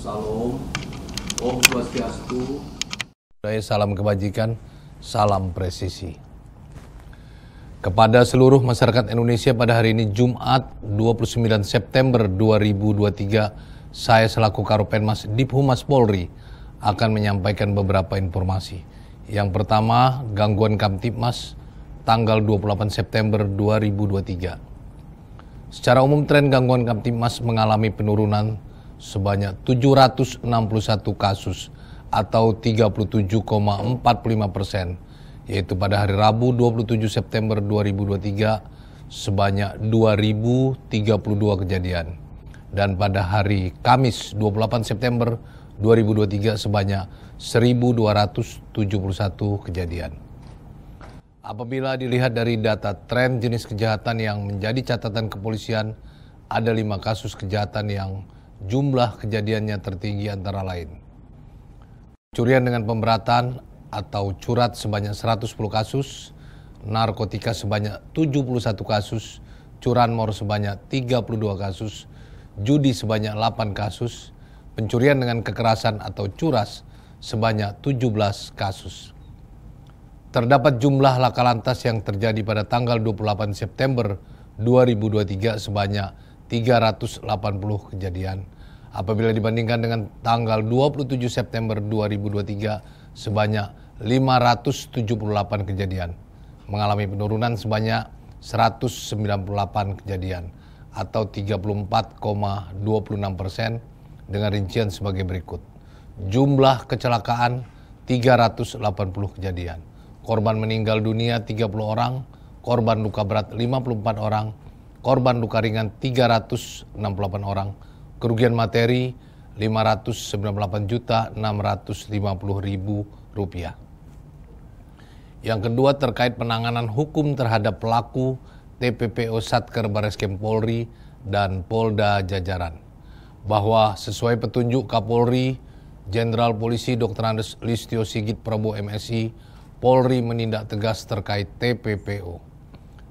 Salam, Om Swastiastu. Salam kebajikan, salam presisi. Kepada seluruh masyarakat Indonesia pada hari ini Jumat 29 September 2023, saya selaku Karopenmas Humas Polri akan menyampaikan beberapa informasi. Yang pertama, gangguan Kamtipmas tanggal 28 September 2023. Secara umum tren gangguan Kamtipmas mengalami penurunan sebanyak 761 kasus atau 37,45 persen, yaitu pada hari Rabu 27 September 2023 sebanyak 2.032 kejadian. Dan pada hari Kamis 28 September 2023 sebanyak 1.271 kejadian. Apabila dilihat dari data tren jenis kejahatan yang menjadi catatan kepolisian, ada lima kasus kejahatan yang jumlah kejadiannya tertinggi antara lain. Curian dengan pemberatan atau curat sebanyak 110 kasus, narkotika sebanyak 71 kasus, curanmor sebanyak 32 kasus, judi sebanyak 8 kasus, pencurian dengan kekerasan atau curas sebanyak 17 kasus. Terdapat jumlah laka lantas yang terjadi pada tanggal 28 September 2023 sebanyak 380 kejadian apabila dibandingkan dengan tanggal 27 September 2023 sebanyak 578 kejadian mengalami penurunan sebanyak 198 kejadian atau 34,26 persen dengan rincian sebagai berikut. Jumlah kecelakaan 380 kejadian. Korban meninggal dunia 30 orang, korban luka berat 54 orang, korban luka ringan 368 orang, kerugian materi 598 juta 650 ribu rupiah. Yang kedua terkait penanganan hukum terhadap pelaku TPPO Satker Bareskrim Polri dan Polda jajaran. Bahwa sesuai petunjuk Kapolri, Jenderal Polisi Dr. Andes Listio Sigit Prabowo MSI, Polri menindak tegas terkait TPPO.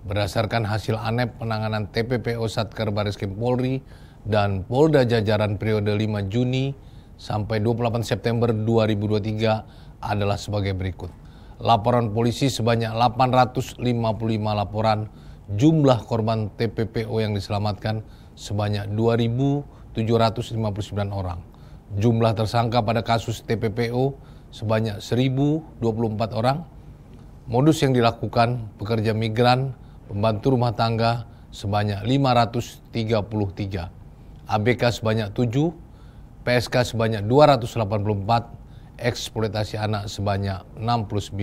Berdasarkan hasil ANEP penanganan TPPO Satker Baris Krim Polri dan Polda Jajaran periode 5 Juni sampai 28 September 2023 adalah sebagai berikut. Laporan polisi sebanyak 855 laporan, jumlah korban TPPO yang diselamatkan sebanyak 2.759 orang. Jumlah tersangka pada kasus TPPO sebanyak 1.024 orang. Modus yang dilakukan pekerja migran pembantu rumah tangga sebanyak 533, ABK sebanyak 7, PSK sebanyak 284, eksploitasi anak sebanyak 69.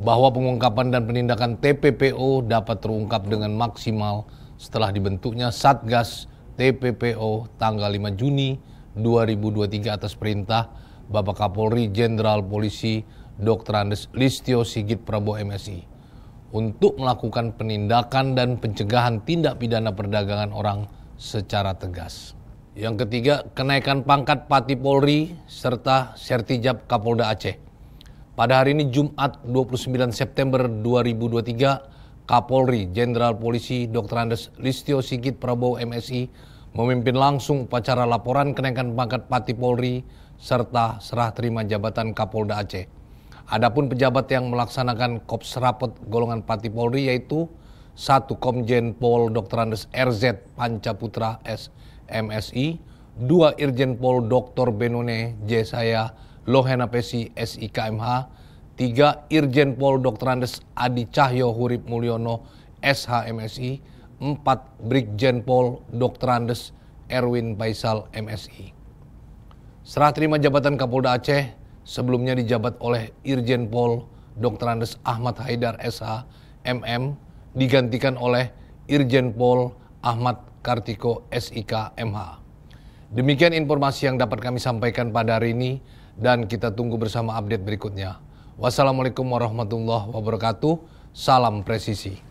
Bahwa pengungkapan dan penindakan TPPO dapat terungkap dengan maksimal setelah dibentuknya Satgas TPPO tanggal 5 Juni 2023 atas perintah Bapak Kapolri Jenderal Polisi Dr. Andes Listio Sigit Prabowo MSI untuk melakukan penindakan dan pencegahan tindak pidana perdagangan orang secara tegas. Yang ketiga, kenaikan pangkat Pati Polri serta Sertijab Kapolda Aceh. Pada hari ini Jumat 29 September 2023, Kapolri Jenderal Polisi Dr. Andes Listio Sigit Prabowo MSI memimpin langsung upacara laporan kenaikan pangkat Pati Polri serta serah terima jabatan Kapolda Aceh. Adapun pejabat yang melaksanakan kops rapat golongan Pati Polri yaitu satu Komjen Pol Dr. Andes RZ Pancaputra S MSI, 2 Irjen Pol Dr. Benone J Saya Lohena Pesi SIKMH, tiga Irjen Pol Dr. Andes Adi Cahyo Hurip Mulyono SHMSI, empat Brigjen Pol Dr. Andes Erwin Baisal MSI. Serah terima jabatan Kapolda Aceh sebelumnya dijabat oleh Irjen Pol Dr. Andes Ahmad Haidar SH MM digantikan oleh Irjen Pol Ahmad Kartiko SIK MH. Demikian informasi yang dapat kami sampaikan pada hari ini dan kita tunggu bersama update berikutnya. Wassalamualaikum warahmatullahi wabarakatuh. Salam presisi.